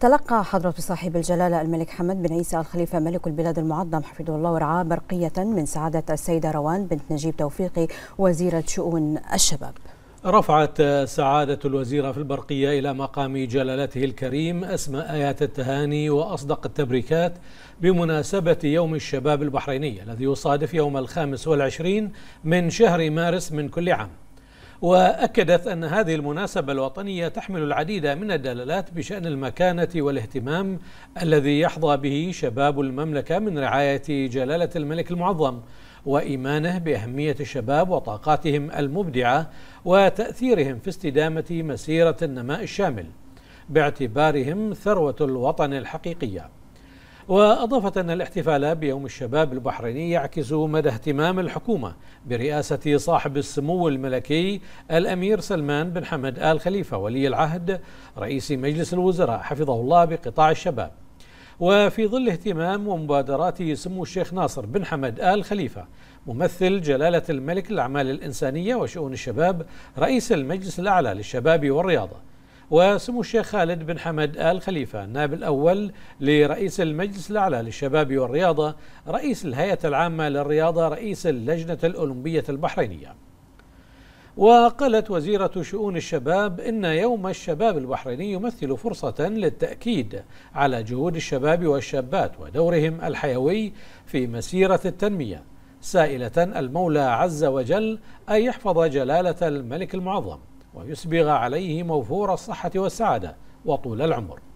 تلقى حضرة صاحب الجلالة الملك حمد بن عيسى الخليفة ملك البلاد المعظم حفظه الله ورعاه برقية من سعادة السيدة روان بنت نجيب توفيقي وزيرة شؤون الشباب رفعت سعادة الوزيرة في البرقية إلى مقام جلالته الكريم أسمى آيات التهاني وأصدق التبريكات بمناسبة يوم الشباب البحريني الذي يصادف يوم الخامس والعشرين من شهر مارس من كل عام وأكدت أن هذه المناسبة الوطنية تحمل العديد من الدلالات بشأن المكانة والاهتمام الذي يحظى به شباب المملكة من رعاية جلالة الملك المعظم وإيمانه بأهمية الشباب وطاقاتهم المبدعة وتأثيرهم في استدامة مسيرة النماء الشامل باعتبارهم ثروة الوطن الحقيقية وأضافت أن الاحتفال بيوم الشباب البحريني يعكس مدى اهتمام الحكومة برئاسة صاحب السمو الملكي الأمير سلمان بن حمد آل خليفة ولي العهد رئيس مجلس الوزراء حفظه الله بقطاع الشباب وفي ظل اهتمام ومبادرات سمو الشيخ ناصر بن حمد آل خليفة ممثل جلالة الملك للأعمال الإنسانية وشؤون الشباب رئيس المجلس الأعلى للشباب والرياضة وسمو الشيخ خالد بن حمد آل خليفة النائب الأول لرئيس المجلس الأعلى للشباب والرياضة رئيس الهيئة العامة للرياضة رئيس اللجنة الأولمبية البحرينية وقالت وزيرة شؤون الشباب إن يوم الشباب البحريني يمثل فرصة للتأكيد على جهود الشباب والشابات ودورهم الحيوي في مسيرة التنمية سائلة المولى عز وجل أن يحفظ جلالة الملك المعظم ويسبغ عليه موفور الصحة والسعادة وطول العمر